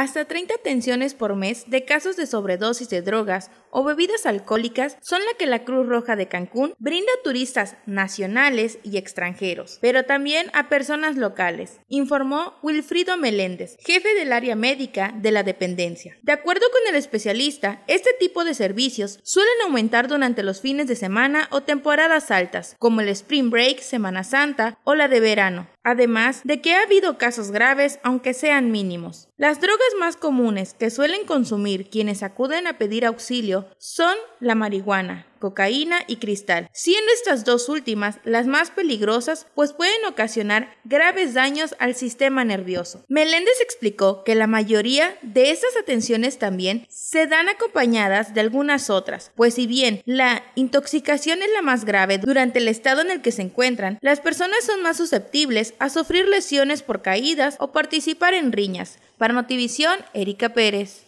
Hasta 30 atenciones por mes de casos de sobredosis de drogas o bebidas alcohólicas son la que la Cruz Roja de Cancún brinda a turistas nacionales y extranjeros, pero también a personas locales, informó Wilfrido Meléndez, jefe del área médica de la dependencia. De acuerdo con el especialista, este tipo de servicios suelen aumentar durante los fines de semana o temporadas altas, como el Spring Break, Semana Santa o la de verano, además de que ha habido casos graves aunque sean mínimos. Las drogas más comunes que suelen consumir quienes acuden a pedir auxilio son la marihuana, cocaína y cristal, siendo estas dos últimas las más peligrosas pues pueden ocasionar graves daños al sistema nervioso. Meléndez explicó que la mayoría de estas atenciones también se dan acompañadas de algunas otras, pues si bien la intoxicación es la más grave durante el estado en el que se encuentran, las personas son más susceptibles a sufrir lesiones por caídas o participar en riñas. Para Notivisión, Erika Pérez.